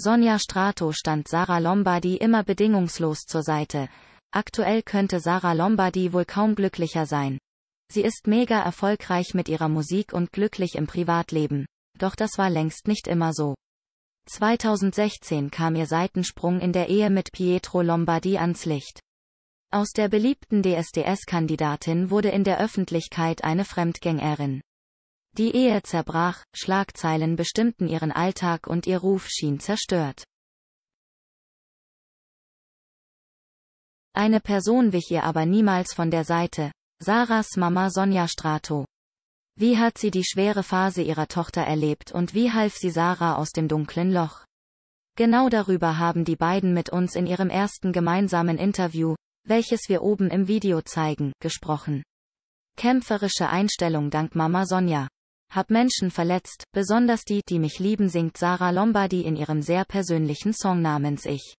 Sonja Strato stand Sarah Lombardi immer bedingungslos zur Seite. Aktuell könnte Sarah Lombardi wohl kaum glücklicher sein. Sie ist mega erfolgreich mit ihrer Musik und glücklich im Privatleben. Doch das war längst nicht immer so. 2016 kam ihr Seitensprung in der Ehe mit Pietro Lombardi ans Licht. Aus der beliebten DSDS-Kandidatin wurde in der Öffentlichkeit eine Fremdgängerin. Die Ehe zerbrach, Schlagzeilen bestimmten ihren Alltag und ihr Ruf schien zerstört. Eine Person wich ihr aber niemals von der Seite, Sarahs Mama Sonja Strato. Wie hat sie die schwere Phase ihrer Tochter erlebt und wie half sie Sarah aus dem dunklen Loch? Genau darüber haben die beiden mit uns in ihrem ersten gemeinsamen Interview, welches wir oben im Video zeigen, gesprochen. Kämpferische Einstellung dank Mama Sonja. Hab Menschen verletzt, besonders die, die mich lieben, singt Sarah Lombardi in ihrem sehr persönlichen Song namens Ich.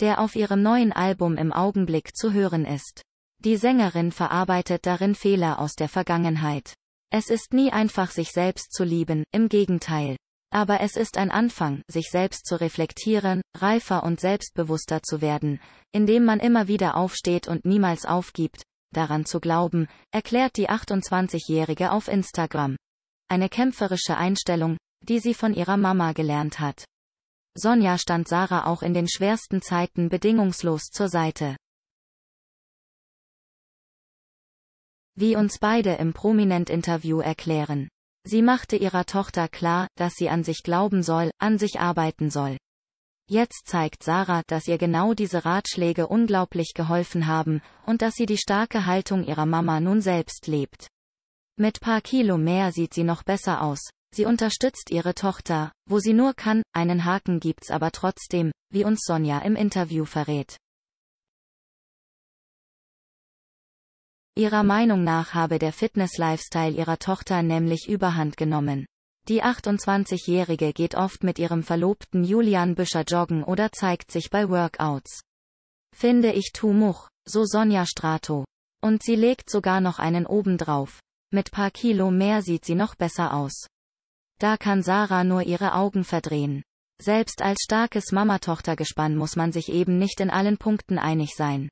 Der auf ihrem neuen Album im Augenblick zu hören ist. Die Sängerin verarbeitet darin Fehler aus der Vergangenheit. Es ist nie einfach, sich selbst zu lieben, im Gegenteil. Aber es ist ein Anfang, sich selbst zu reflektieren, reifer und selbstbewusster zu werden, indem man immer wieder aufsteht und niemals aufgibt, daran zu glauben, erklärt die 28-Jährige auf Instagram. Eine kämpferische Einstellung, die sie von ihrer Mama gelernt hat. Sonja stand Sarah auch in den schwersten Zeiten bedingungslos zur Seite. Wie uns beide im Prominent-Interview erklären. Sie machte ihrer Tochter klar, dass sie an sich glauben soll, an sich arbeiten soll. Jetzt zeigt Sarah, dass ihr genau diese Ratschläge unglaublich geholfen haben und dass sie die starke Haltung ihrer Mama nun selbst lebt. Mit paar Kilo mehr sieht sie noch besser aus. Sie unterstützt ihre Tochter, wo sie nur kann, einen Haken gibt's aber trotzdem, wie uns Sonja im Interview verrät. Ihrer Meinung nach habe der Fitness-Lifestyle ihrer Tochter nämlich überhand genommen. Die 28-Jährige geht oft mit ihrem Verlobten Julian Büscher joggen oder zeigt sich bei Workouts. Finde ich tu much, so Sonja Strato. Und sie legt sogar noch einen oben drauf. Mit paar Kilo mehr sieht sie noch besser aus. Da kann Sarah nur ihre Augen verdrehen. Selbst als starkes Mama-Tochter-Gespann muss man sich eben nicht in allen Punkten einig sein.